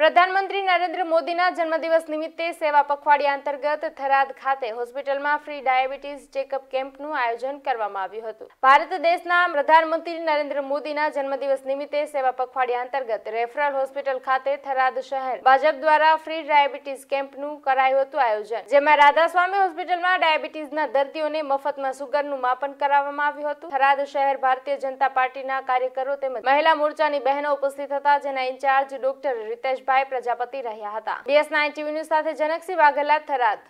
પ્રધાનમંત્રી નરેન્દ્ર મોદીના જન્મદિવસ નિમિત્તે સેવા પખવાડિયા અંતર્ગત થરાદ ખાતે હોસ્પિટલમાં ફ્રી ડાયાબિટીઝ ચેકઅપ કેમ્પનું આયોજન કરવામાં આવ્યું હતું ભારત દેશના પ્રધાનમંત્રી નરેન્દ્ર મોદીના જન્મદિવસ નિમિત્તે સેવા પખવાડિયા અંતર્ગત રેફરલ હોસ્પિટલ ખાતે થરાદ શહેર ભાજપ દ્વારા ફ્રી ડાયાબિટીઝ કેમ્પનું કરાયું હતું આયોજન જેમાં રાધાસ્વામી હોસ્પિટલમાં ડાયાબિટીઝના દર્દીઓને મફતમાં સુગરનું માપન કરાવવામાં આવ્યું હતું થરાદ શહેર ભારતીય જનતા પાર્ટીના કાર્યકરો તેમજ મહિલા મોરચાની બહેનો ઉપસ્થિત હતા જેના ઇન્ચાર્જ ડોક્ટર રીતેશ દિનેશભાઈ પ્રજાપતિ રહ્યા હતા બીએસ નાઇન ટીવી ન્યૂઝ સાથે જનકસિંહ વાઘેલા થરાદ